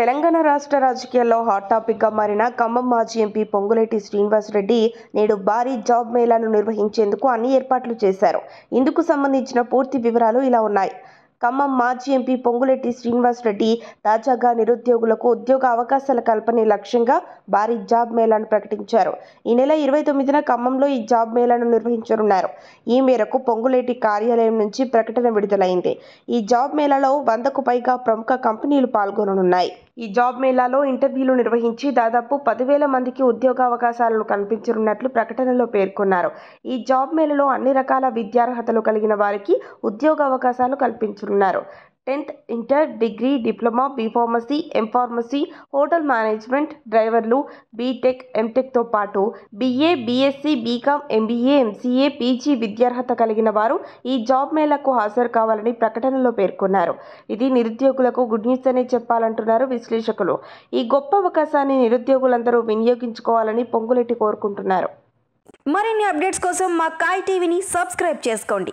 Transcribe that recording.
తెలంగాణ రాష్ట్ర రాజకీయాల్లో హాట్ టాపిక్గా మారిన ఖమ్మం మాజీ ఎంపీ పొంగులేటి శ్రీనివాసరెడ్డి నేడు భారీ జాబ్ మేళాను నిర్వహించేందుకు అన్ని ఏర్పాట్లు చేశారు ఇందుకు సంబంధించిన పూర్తి వివరాలు ఇలా ఉన్నాయి ఖమ్మం మాజీ ఎంపీ పొంగులెట్టి రెడ్డి తాజాగా నిరుద్యోగులకు ఉద్యోగ అవకాశాల కల్పనే లక్ష్యంగా భారీ జాబ్ మేళాను ప్రకటించారు ఈ నెల ఇరవై తొమ్మిదిన ఖమ్మంలో ఈ జాబ్ మేళాను నిర్వహించనున్నారు ఈ మేరకు పొంగులేటి కార్యాలయం నుంచి ప్రకటన విడుదలైంది ఈ జాబ్ మేళాలో వందకు పైగా ప్రముఖ కంపెనీలు పాల్గొననున్నాయి ఈ జాబ్ మేళాలో ఇంటర్వ్యూలు నిర్వహించి దాదాపు పదివేల మందికి ఉద్యోగ అవకాశాలను కల్పించనున్నట్లు ప్రకటనలో పేర్కొన్నారు ఈ జాబ్ మేళలో అన్ని రకాల విద్యార్హతలు కలిగిన వారికి ఉద్యోగ అవకాశాలు కల్పించనున్నారు ఉన్నారు tenth inter degree diploma B Pharmacy M Pharmacy hotel management డ్రైవర్లు బీటెక్ ఎంటెక్తో పాటు BA BSc BCom MBA MCA PG విద్యార్హత కలిగిన వారు ఈ జాబ్ మేళకు హాజరు కావాలని ప్రకటనలో పేర్కొన్నారు ఇది నిరుద్యోగులకు గుడ్ న్యూస్ అనే చెప్పాలంటున్నారు విశ్లేషకులు ఈ గొప్ప అవకాశాన్ని నిరుద్యోగులందరూ వినియోగించుకోవాలని పొంగులెట్టి కోరుకుంటున్నారు మరిన్ని అప్డేట్స్ కోసం మా కాయ్ టీవీని సబ్స్క్రైబ్ చేసుకోండి